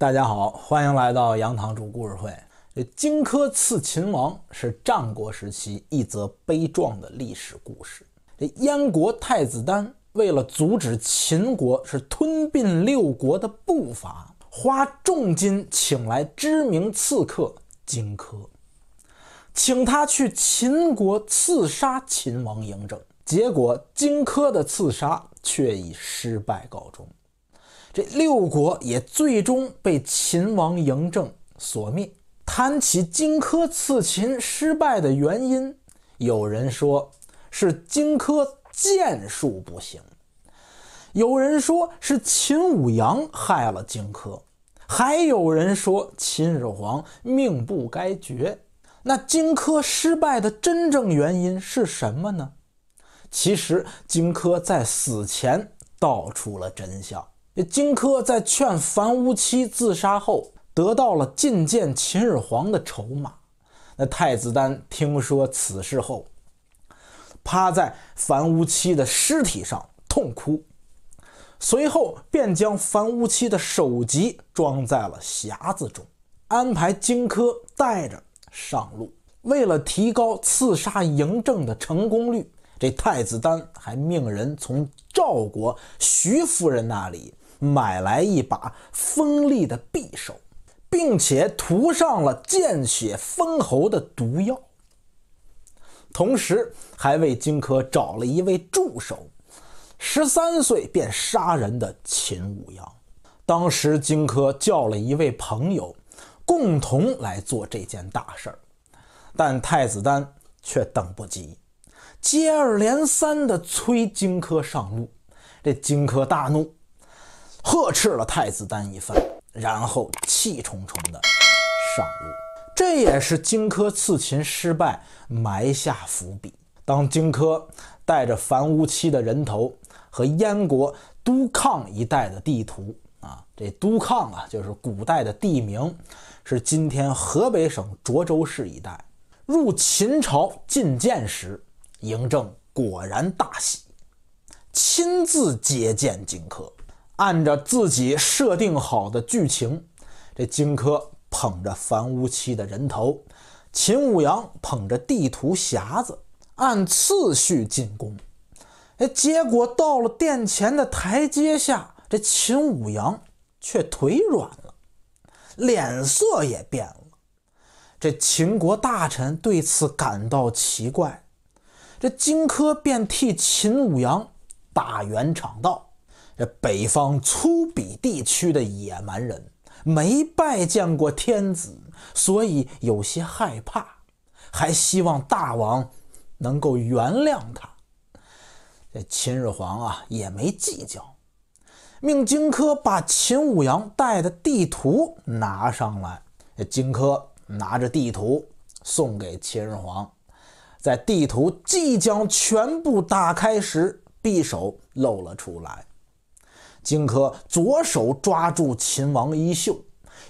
大家好，欢迎来到杨堂主故事会。这荆轲刺秦王是战国时期一则悲壮的历史故事。这燕国太子丹为了阻止秦国是吞并六国的步伐，花重金请来知名刺客荆轲，请他去秦国刺杀秦王嬴政。结果，荆轲的刺杀却以失败告终。这六国也最终被秦王嬴政所灭。谈起荆轲刺秦失败的原因，有人说是荆轲剑术不行，有人说是秦舞阳害了荆轲，还有人说秦始皇命不该绝。那荆轲失败的真正原因是什么呢？其实，荆轲在死前道出了真相。荆轲在劝樊无期自杀后，得到了觐见秦始皇的筹码。那太子丹听说此事后，趴在樊无期的尸体上痛哭，随后便将樊无期的首级装在了匣子中，安排荆轲带着上路。为了提高刺杀嬴政的成功率，这太子丹还命人从赵国徐夫人那里。买来一把锋利的匕首，并且涂上了见血封喉的毒药，同时还为荆轲找了一位助手——十三岁便杀人的秦舞阳。当时，荆轲叫了一位朋友，共同来做这件大事儿。但太子丹却等不及，接二连三地催荆轲上路。这荆轲大怒。呵斥了太子丹一番，然后气冲冲的上路。这也是荆轲刺秦失败埋下伏笔。当荆轲带着樊於期的人头和燕国都抗一带的地图啊，这都抗啊，就是古代的地名，是今天河北省涿州市一带。入秦朝觐见时，嬴政果然大喜，亲自接见荆轲。按照自己设定好的剧情，这荆轲捧着樊无期的人头，秦舞阳捧着地图匣子，按次序进宫。哎，结果到了殿前的台阶下，这秦舞阳却腿软了，脸色也变了。这秦国大臣对此感到奇怪，这荆轲便替秦舞阳打圆场道。这北方粗鄙地区的野蛮人没拜见过天子，所以有些害怕，还希望大王能够原谅他。这秦始皇啊，也没计较，命荆轲把秦舞阳带的地图拿上来。这荆轲拿着地图送给秦始皇，在地图即将全部打开时，匕首露了出来。荆轲左手抓住秦王衣袖，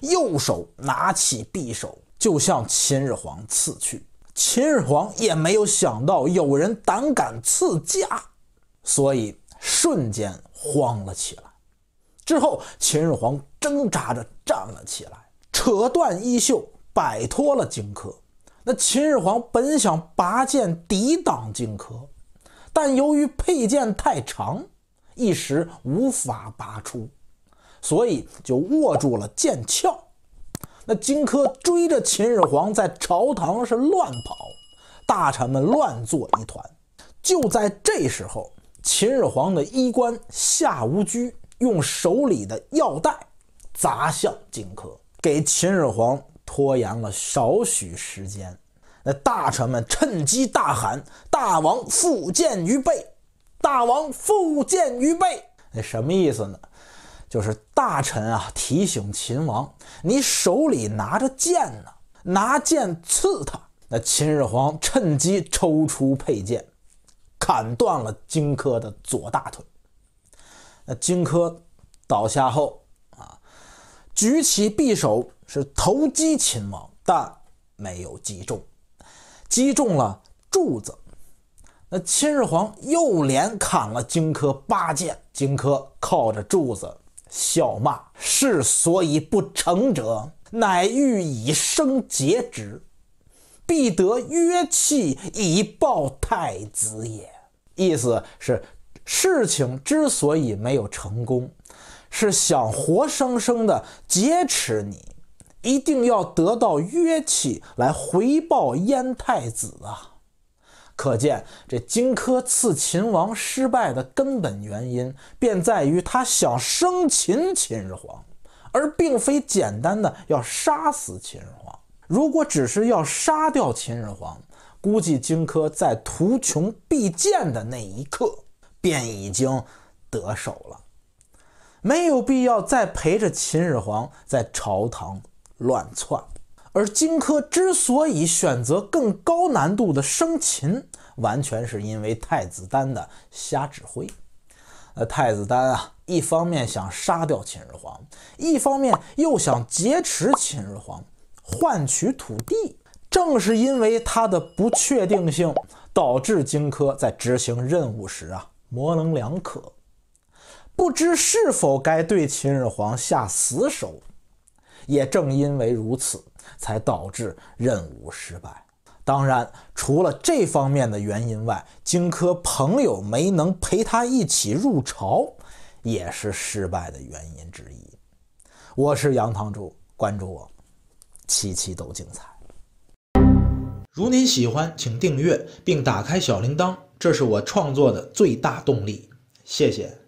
右手拿起匕首就向秦始皇刺去。秦始皇也没有想到有人胆敢刺驾，所以瞬间慌了起来。之后，秦始皇挣扎着站了起来，扯断衣袖摆脱了荆轲。那秦始皇本想拔剑抵挡荆轲，但由于佩剑太长。一时无法拔出，所以就握住了剑鞘。那荆轲追着秦始皇在朝堂是乱跑，大臣们乱作一团。就在这时候，秦始皇的衣冠夏无拘用手里的药袋砸向荆轲，给秦始皇拖延了少许时间。那大臣们趁机大喊：“大王复剑于背！”大王复见于背，那什么意思呢？就是大臣啊提醒秦王，你手里拿着剑呢，拿剑刺他。那秦始皇趁机抽出佩剑，砍断了荆轲的左大腿。那荆轲倒下后啊，举起匕首是投击秦王，但没有击中，击中了柱子。那秦始皇又连砍了荆轲八剑，荆轲靠着柱子笑骂：“是所以不成者，乃欲以生劫之，必得约契以报太子也。”意思是，事情之所以没有成功，是想活生生的劫持你，一定要得到约契来回报燕太子啊。可见，这荆轲刺秦王失败的根本原因，便在于他想生擒秦始皇，而并非简单的要杀死秦始皇。如果只是要杀掉秦始皇，估计荆轲在图穷匕见的那一刻便已经得手了，没有必要再陪着秦始皇在朝堂乱窜。而荆轲之所以选择更高难度的生擒，完全是因为太子丹的瞎指挥。呃，太子丹啊，一方面想杀掉秦始皇，一方面又想劫持秦始皇换取土地。正是因为他的不确定性，导致荆轲在执行任务时啊，模棱两可，不知是否该对秦始皇下死手。也正因为如此。才导致任务失败。当然，除了这方面的原因外，荆轲朋友没能陪他一起入朝，也是失败的原因之一。我是杨堂主，关注我，期期都精彩。如您喜欢，请订阅并打开小铃铛，这是我创作的最大动力。谢谢。